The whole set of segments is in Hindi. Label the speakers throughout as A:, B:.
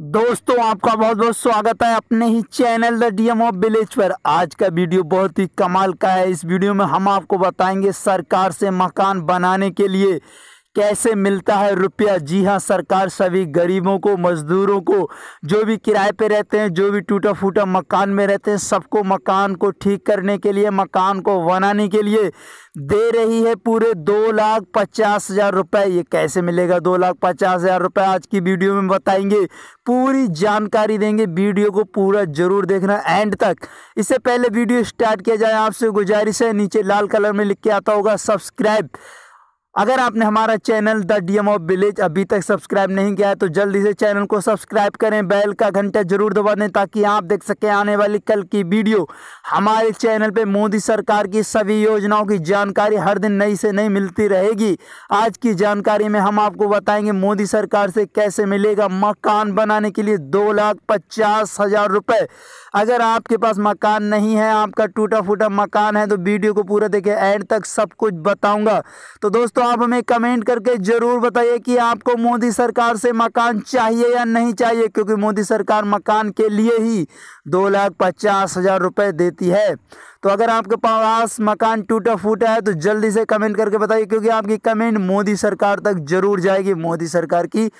A: दोस्तों आपका बहुत बहुत स्वागत है अपने ही channel the DM of village पर आज का वीडियो बहुत ही कमाल का है इस वीडियो में हम आपको बताएंगे सरकार से मकान बनाने के लिए कैसे मिलता है रुपया जी हाँ सरकार सभी गरीबों को मजदूरों को जो भी किराए पे रहते हैं जो भी टूटा फूटा मकान में रहते हैं सबको मकान को ठीक करने के लिए मकान को बनाने के लिए दे रही है पूरे दो लाख पचास हज़ार रुपये ये कैसे मिलेगा दो लाख पचास हज़ार रुपये आज की वीडियो में बताएंगे पूरी जानकारी देंगे वीडियो को पूरा ज़रूर देखना एंड तक इससे पहले वीडियो स्टार्ट किया जाए आपसे गुजारिश है नीचे लाल कलर में लिख के आता होगा सब्सक्राइब अगर आपने हमारा channel the D M of village अभी तक सब्सक्राइब नहीं किया है तो जल्दी से चैनल को सब्सक्राइब करें बैल का घंटा जरूर दबा दें ताकि आप देख सकें आने वाली कल की वीडियो हमारे चैनल पे मोदी सरकार की सभी योजनाओं की जानकारी हर दिन नई से नई मिलती रहेगी आज की जानकारी में हम आपको बताएंगे मोदी सरकार से कैसे मिलेगा मकान बनाने के लिए दो लाख पचास हज़ार रुपये अगर आपके पास मकान नहीं है आपका टूटा फूटा मकान है तो वीडियो को पूरा देखें एंड तक सब कुछ बताऊँगा तो दोस्तों आप हमें कमेंट करके ज़रूर बताइए कि आपको मोदी सरकार से मकान चाहिए या नहीं चाहिए क्योंकि मोदी सरकार मकान के लिए ही दो लाख पचास हज़ार रुपये देती है तो अगर आपके पास मकान टूटा फूटा है तो जल्दी से कमेंट करके बताइए क्योंकि आपकी कमेंट मोदी सरकार तक जरूर जाएगी मोदी सरकार की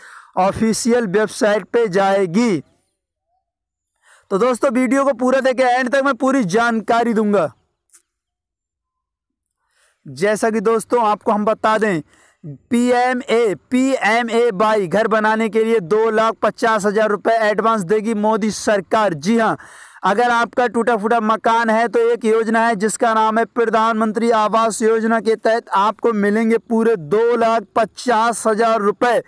A: ऑफिशियल वेबसाइट पर जाएगी तो दोस्तों वीडियो को पूरा देखे एंड तक मैं पूरी जानकारी दूंगा जैसा कि दोस्तों आपको हम बता दें P M A P M A बाई घर बनाने के लिए दो लाख पचास हज़ार रुपये एडवांस देगी मोदी सरकार जी हाँ अगर आपका टूटा फूटा मकान है तो एक योजना है जिसका नाम है प्रधानमंत्री आवास योजना के तहत आपको मिलेंगे पूरे दो लाख पचास हज़ार रुपये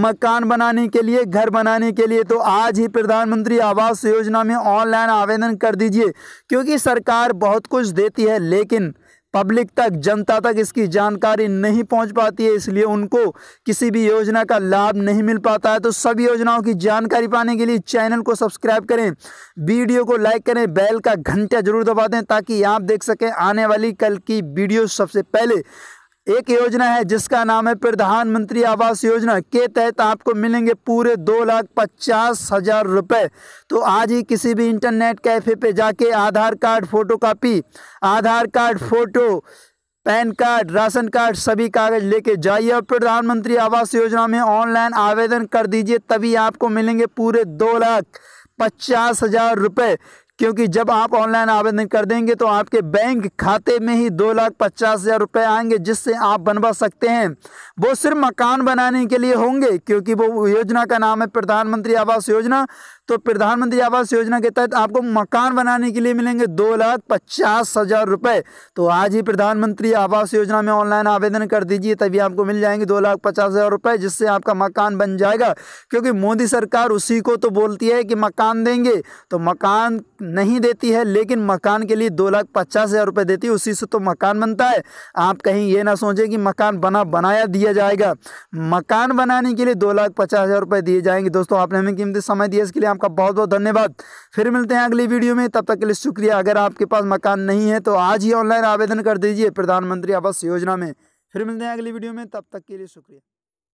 A: मकान बनाने के लिए घर बनाने के लिए तो आज ही प्रधानमंत्री आवास योजना में ऑनलाइन आवेदन कर दीजिए क्योंकि सरकार बहुत कुछ देती है लेकिन पब्लिक तक जनता तक इसकी जानकारी नहीं पहुंच पाती है इसलिए उनको किसी भी योजना का लाभ नहीं मिल पाता है तो सभी योजनाओं की जानकारी पाने के लिए चैनल को सब्सक्राइब करें वीडियो को लाइक करें बेल का घंटा जरूर दबा दें ताकि आप देख सकें आने वाली कल की वीडियो सबसे पहले एक योजना है जिसका नाम है प्रधानमंत्री आवास योजना के तहत आपको मिलेंगे पूरे दो लाख पचास हज़ार रुपये तो आज ही किसी भी इंटरनेट कैफ़े पे जाके Aadhaar card photocopy Aadhaar card photo PAN card ration card सभी कागज लेके जाइए और प्रधानमंत्री आवास योजना में ऑनलाइन आवेदन कर दीजिए तभी आपको मिलेंगे पूरे दो लाख पचास हज़ार रुपये क्योंकि जब आप ऑनलाइन आवेदन कर देंगे तो आपके बैंक खाते में ही दो लाख पचास हज़ार रुपये आएंगे जिससे आप बनवा सकते हैं वो सिर्फ मकान बनाने के लिए होंगे क्योंकि वो योजना का नाम है प्रधानमंत्री आवास योजना तो प्रधानमंत्री आवास योजना के तहत आपको मकान बनाने के लिए मिलेंगे दो लाख पचास हज़ार रुपये तो आज ही प्रधानमंत्री आवास योजना में ऑनलाइन आवेदन कर दीजिए तभी आपको मिल जाएंगे दो लाख पचास हज़ार रुपये जिससे आपका मकान बन जाएगा क्योंकि मोदी सरकार उसी को तो बोलती है कि मकान देंगे तो मकान नहीं देती है लेकिन मकान के लिए दो लाख पचास हज़ार रुपये देती है उसी से तो मकान बनता है आप कहीं ये ना सोचें कि मकान बना बनाया दिया जाएगा मकान बनाने के लिए दो लाख पचास हज़ार रुपये दिए जाएंगे दोस्तों आपने हमें कीमती समय दिया इसके लिए आपका बहुत बहुत धन्यवाद फिर मिलते हैं अगली वीडियो में तब तक के लिए शुक्रिया अगर आपके पास मकान नहीं है तो आज ही ऑनलाइन आवेदन कर दीजिए प्रधानमंत्री आवास योजना में फिर मिलते हैं अगली वीडियो में तब तक के लिए शुक्रिया